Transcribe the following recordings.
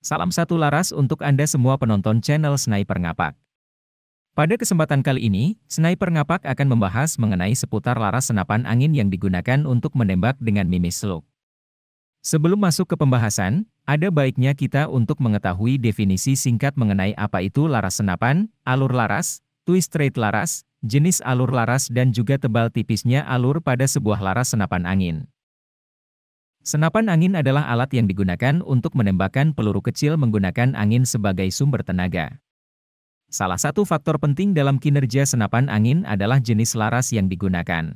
Salam satu laras untuk Anda semua penonton channel Sniper Ngapak. Pada kesempatan kali ini, Sniper Ngapak akan membahas mengenai seputar laras senapan angin yang digunakan untuk menembak dengan mimis slug. Sebelum masuk ke pembahasan, ada baiknya kita untuk mengetahui definisi singkat mengenai apa itu laras senapan, alur laras, twist rate laras, jenis alur laras dan juga tebal tipisnya alur pada sebuah laras senapan angin. Senapan angin adalah alat yang digunakan untuk menembakkan peluru kecil menggunakan angin sebagai sumber tenaga. Salah satu faktor penting dalam kinerja senapan angin adalah jenis laras yang digunakan.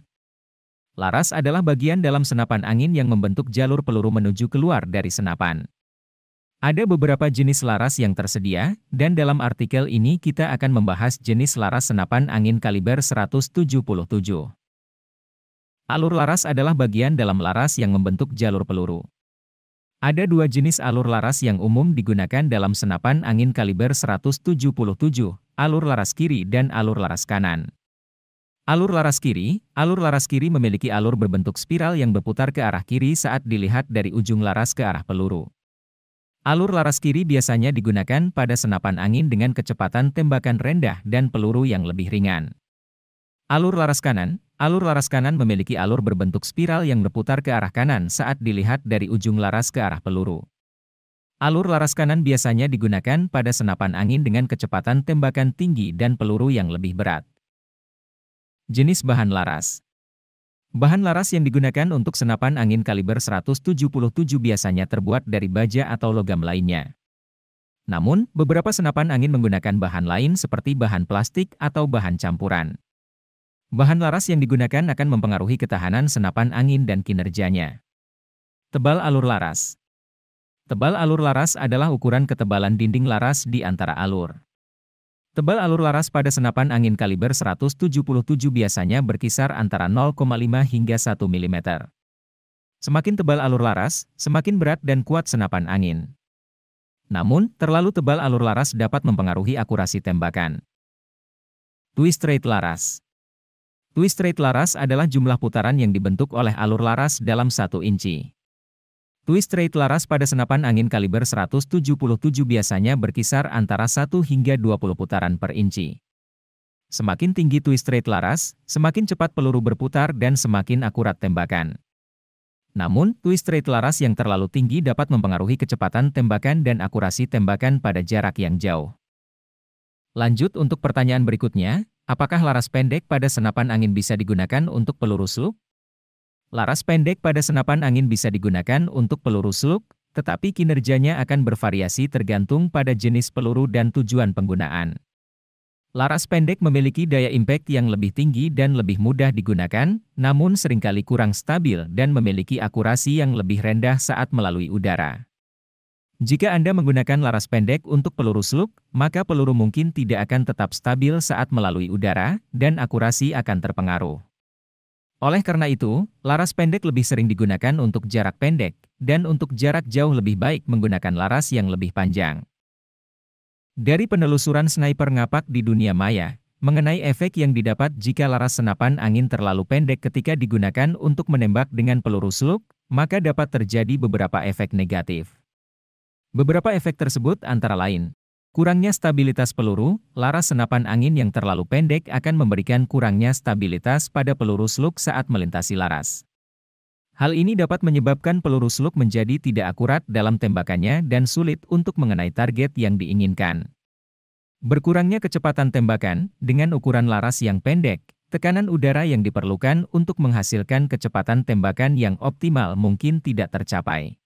Laras adalah bagian dalam senapan angin yang membentuk jalur peluru menuju keluar dari senapan. Ada beberapa jenis laras yang tersedia, dan dalam artikel ini kita akan membahas jenis laras senapan angin kaliber 177. Alur laras adalah bagian dalam laras yang membentuk jalur peluru. Ada dua jenis alur laras yang umum digunakan dalam senapan angin kaliber 177, alur laras kiri dan alur laras kanan. Alur laras kiri, alur laras kiri memiliki alur berbentuk spiral yang berputar ke arah kiri saat dilihat dari ujung laras ke arah peluru. Alur laras kiri biasanya digunakan pada senapan angin dengan kecepatan tembakan rendah dan peluru yang lebih ringan. Alur laras kanan Alur laras kanan memiliki alur berbentuk spiral yang berputar ke arah kanan saat dilihat dari ujung laras ke arah peluru. Alur laras kanan biasanya digunakan pada senapan angin dengan kecepatan tembakan tinggi dan peluru yang lebih berat. Jenis bahan laras Bahan laras yang digunakan untuk senapan angin kaliber 177 biasanya terbuat dari baja atau logam lainnya. Namun, beberapa senapan angin menggunakan bahan lain seperti bahan plastik atau bahan campuran. Bahan laras yang digunakan akan mempengaruhi ketahanan senapan angin dan kinerjanya. Tebal alur laras Tebal alur laras adalah ukuran ketebalan dinding laras di antara alur. Tebal alur laras pada senapan angin kaliber 177 biasanya berkisar antara 0,5 hingga 1 mm. Semakin tebal alur laras, semakin berat dan kuat senapan angin. Namun, terlalu tebal alur laras dapat mempengaruhi akurasi tembakan. Twist rate laras Twist rate laras adalah jumlah putaran yang dibentuk oleh alur laras dalam satu inci. Twist rate laras pada senapan angin kaliber 177 biasanya berkisar antara 1 hingga 20 putaran per inci. Semakin tinggi twist rate laras, semakin cepat peluru berputar dan semakin akurat tembakan. Namun, twist rate laras yang terlalu tinggi dapat mempengaruhi kecepatan tembakan dan akurasi tembakan pada jarak yang jauh. Lanjut untuk pertanyaan berikutnya, Apakah laras pendek pada senapan angin bisa digunakan untuk peluru slug? Laras pendek pada senapan angin bisa digunakan untuk peluru slug, tetapi kinerjanya akan bervariasi tergantung pada jenis peluru dan tujuan penggunaan. Laras pendek memiliki daya impact yang lebih tinggi dan lebih mudah digunakan, namun seringkali kurang stabil dan memiliki akurasi yang lebih rendah saat melalui udara. Jika Anda menggunakan laras pendek untuk peluru slug, maka peluru mungkin tidak akan tetap stabil saat melalui udara, dan akurasi akan terpengaruh. Oleh karena itu, laras pendek lebih sering digunakan untuk jarak pendek, dan untuk jarak jauh lebih baik menggunakan laras yang lebih panjang. Dari penelusuran sniper ngapak di dunia maya, mengenai efek yang didapat jika laras senapan angin terlalu pendek ketika digunakan untuk menembak dengan peluru slug, maka dapat terjadi beberapa efek negatif. Beberapa efek tersebut antara lain, kurangnya stabilitas peluru, laras senapan angin yang terlalu pendek akan memberikan kurangnya stabilitas pada peluru slug saat melintasi laras. Hal ini dapat menyebabkan peluru slug menjadi tidak akurat dalam tembakannya dan sulit untuk mengenai target yang diinginkan. Berkurangnya kecepatan tembakan, dengan ukuran laras yang pendek, tekanan udara yang diperlukan untuk menghasilkan kecepatan tembakan yang optimal mungkin tidak tercapai.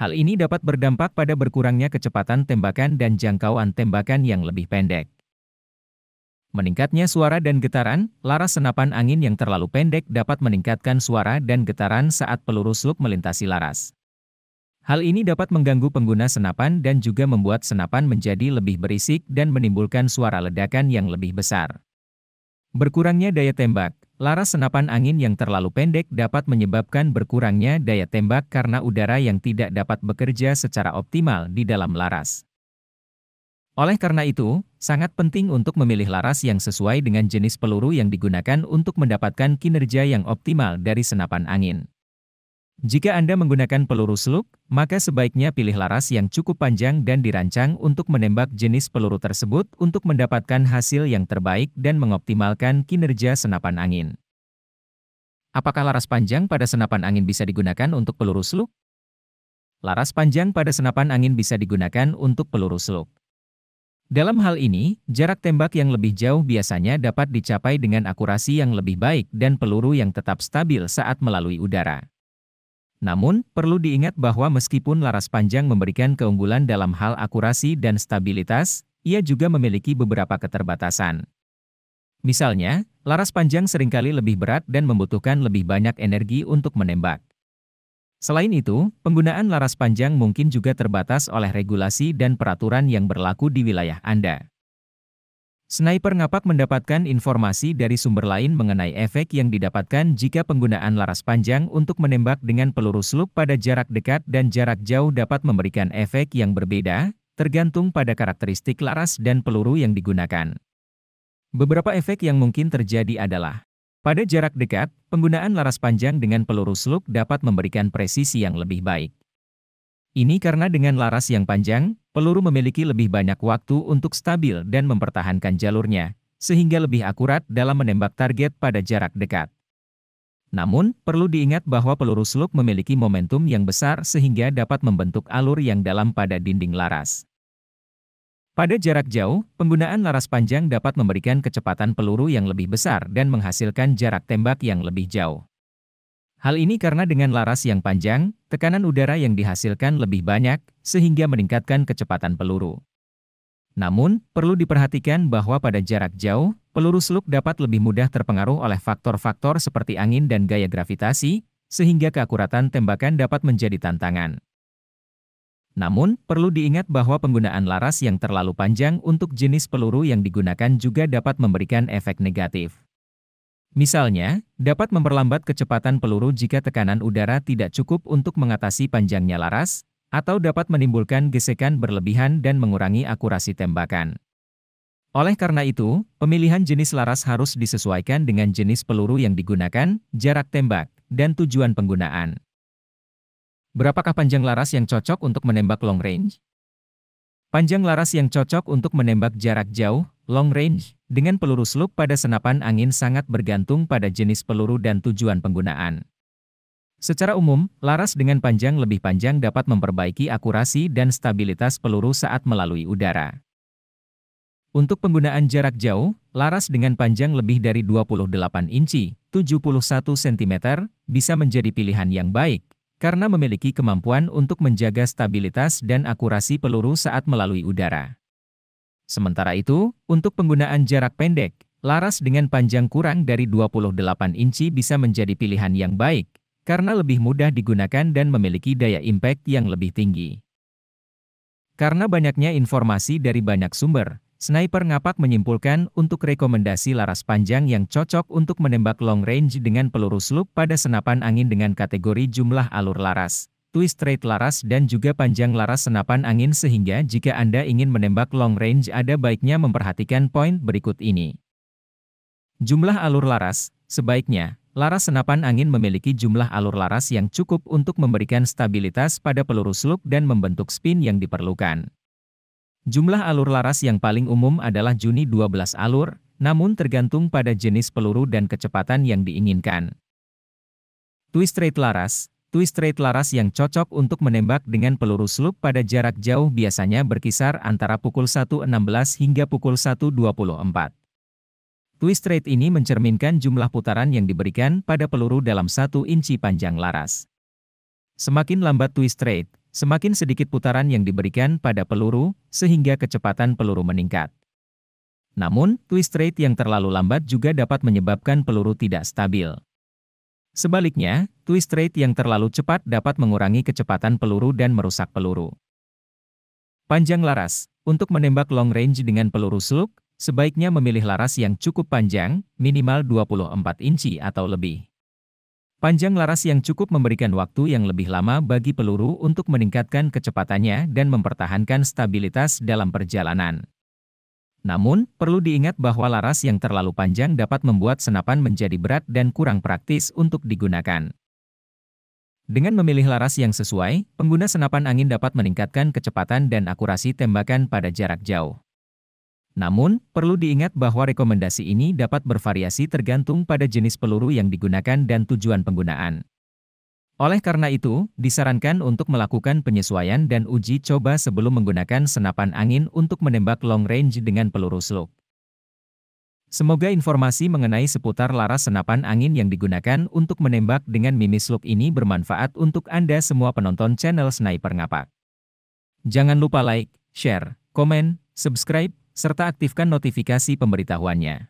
Hal ini dapat berdampak pada berkurangnya kecepatan tembakan dan jangkauan tembakan yang lebih pendek. Meningkatnya suara dan getaran, laras senapan angin yang terlalu pendek dapat meningkatkan suara dan getaran saat peluru slug melintasi laras. Hal ini dapat mengganggu pengguna senapan dan juga membuat senapan menjadi lebih berisik dan menimbulkan suara ledakan yang lebih besar. Berkurangnya daya tembak, laras senapan angin yang terlalu pendek dapat menyebabkan berkurangnya daya tembak karena udara yang tidak dapat bekerja secara optimal di dalam laras. Oleh karena itu, sangat penting untuk memilih laras yang sesuai dengan jenis peluru yang digunakan untuk mendapatkan kinerja yang optimal dari senapan angin. Jika Anda menggunakan peluru slug, maka sebaiknya pilih laras yang cukup panjang dan dirancang untuk menembak jenis peluru tersebut untuk mendapatkan hasil yang terbaik dan mengoptimalkan kinerja senapan angin. Apakah laras panjang pada senapan angin bisa digunakan untuk peluru slug? Laras panjang pada senapan angin bisa digunakan untuk peluru slug. Dalam hal ini, jarak tembak yang lebih jauh biasanya dapat dicapai dengan akurasi yang lebih baik dan peluru yang tetap stabil saat melalui udara. Namun, perlu diingat bahwa meskipun laras panjang memberikan keunggulan dalam hal akurasi dan stabilitas, ia juga memiliki beberapa keterbatasan. Misalnya, laras panjang seringkali lebih berat dan membutuhkan lebih banyak energi untuk menembak. Selain itu, penggunaan laras panjang mungkin juga terbatas oleh regulasi dan peraturan yang berlaku di wilayah Anda. Sniper ngapak mendapatkan informasi dari sumber lain mengenai efek yang didapatkan jika penggunaan laras panjang untuk menembak dengan peluru slug pada jarak dekat dan jarak jauh dapat memberikan efek yang berbeda, tergantung pada karakteristik laras dan peluru yang digunakan. Beberapa efek yang mungkin terjadi adalah pada jarak dekat, penggunaan laras panjang dengan peluru slug dapat memberikan presisi yang lebih baik. Ini karena dengan laras yang panjang, peluru memiliki lebih banyak waktu untuk stabil dan mempertahankan jalurnya, sehingga lebih akurat dalam menembak target pada jarak dekat. Namun, perlu diingat bahwa peluru slug memiliki momentum yang besar sehingga dapat membentuk alur yang dalam pada dinding laras. Pada jarak jauh, penggunaan laras panjang dapat memberikan kecepatan peluru yang lebih besar dan menghasilkan jarak tembak yang lebih jauh. Hal ini karena dengan laras yang panjang, tekanan udara yang dihasilkan lebih banyak, sehingga meningkatkan kecepatan peluru. Namun, perlu diperhatikan bahwa pada jarak jauh, peluru seluk dapat lebih mudah terpengaruh oleh faktor-faktor seperti angin dan gaya gravitasi, sehingga keakuratan tembakan dapat menjadi tantangan. Namun, perlu diingat bahwa penggunaan laras yang terlalu panjang untuk jenis peluru yang digunakan juga dapat memberikan efek negatif. Misalnya, dapat memperlambat kecepatan peluru jika tekanan udara tidak cukup untuk mengatasi panjangnya laras, atau dapat menimbulkan gesekan berlebihan dan mengurangi akurasi tembakan. Oleh karena itu, pemilihan jenis laras harus disesuaikan dengan jenis peluru yang digunakan, jarak tembak, dan tujuan penggunaan. Berapakah panjang laras yang cocok untuk menembak long range? Panjang laras yang cocok untuk menembak jarak jauh Long range, dengan peluru slug pada senapan angin sangat bergantung pada jenis peluru dan tujuan penggunaan. Secara umum, laras dengan panjang lebih panjang dapat memperbaiki akurasi dan stabilitas peluru saat melalui udara. Untuk penggunaan jarak jauh, laras dengan panjang lebih dari 28 inci, 71 cm, bisa menjadi pilihan yang baik, karena memiliki kemampuan untuk menjaga stabilitas dan akurasi peluru saat melalui udara. Sementara itu, untuk penggunaan jarak pendek, laras dengan panjang kurang dari 28 inci bisa menjadi pilihan yang baik, karena lebih mudah digunakan dan memiliki daya impact yang lebih tinggi. Karena banyaknya informasi dari banyak sumber, Sniper Ngapak menyimpulkan untuk rekomendasi laras panjang yang cocok untuk menembak long range dengan peluru slug pada senapan angin dengan kategori jumlah alur laras, twist rate laras dan juga panjang laras senapan angin sehingga jika Anda ingin menembak long range ada baiknya memperhatikan poin berikut ini. Jumlah alur laras, sebaiknya, laras senapan angin memiliki jumlah alur laras yang cukup untuk memberikan stabilitas pada peluru slug dan membentuk spin yang diperlukan. Jumlah alur laras yang paling umum adalah Juni 12 alur, namun tergantung pada jenis peluru dan kecepatan yang diinginkan. Twist rate laras, twist rate laras yang cocok untuk menembak dengan peluru slug pada jarak jauh biasanya berkisar antara pukul 1.16 hingga pukul 1.24. Twist rate ini mencerminkan jumlah putaran yang diberikan pada peluru dalam satu inci panjang laras. Semakin lambat twist rate, semakin sedikit putaran yang diberikan pada peluru, sehingga kecepatan peluru meningkat. Namun, twist rate yang terlalu lambat juga dapat menyebabkan peluru tidak stabil. Sebaliknya, twist rate yang terlalu cepat dapat mengurangi kecepatan peluru dan merusak peluru. Panjang laras. Untuk menembak long range dengan peluru slug, sebaiknya memilih laras yang cukup panjang, minimal 24 inci atau lebih. Panjang laras yang cukup memberikan waktu yang lebih lama bagi peluru untuk meningkatkan kecepatannya dan mempertahankan stabilitas dalam perjalanan. Namun, perlu diingat bahwa laras yang terlalu panjang dapat membuat senapan menjadi berat dan kurang praktis untuk digunakan. Dengan memilih laras yang sesuai, pengguna senapan angin dapat meningkatkan kecepatan dan akurasi tembakan pada jarak jauh. Namun, perlu diingat bahwa rekomendasi ini dapat bervariasi tergantung pada jenis peluru yang digunakan dan tujuan penggunaan. Oleh karena itu, disarankan untuk melakukan penyesuaian dan uji coba sebelum menggunakan senapan angin untuk menembak long range dengan peluru slug. Semoga informasi mengenai seputar laras senapan angin yang digunakan untuk menembak dengan mini slug ini bermanfaat untuk Anda semua penonton channel Sniper Ngapak. Jangan lupa like, share, komen, subscribe, serta aktifkan notifikasi pemberitahuannya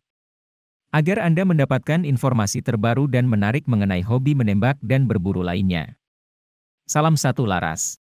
agar Anda mendapatkan informasi terbaru dan menarik mengenai hobi menembak dan berburu lainnya. Salam satu laras.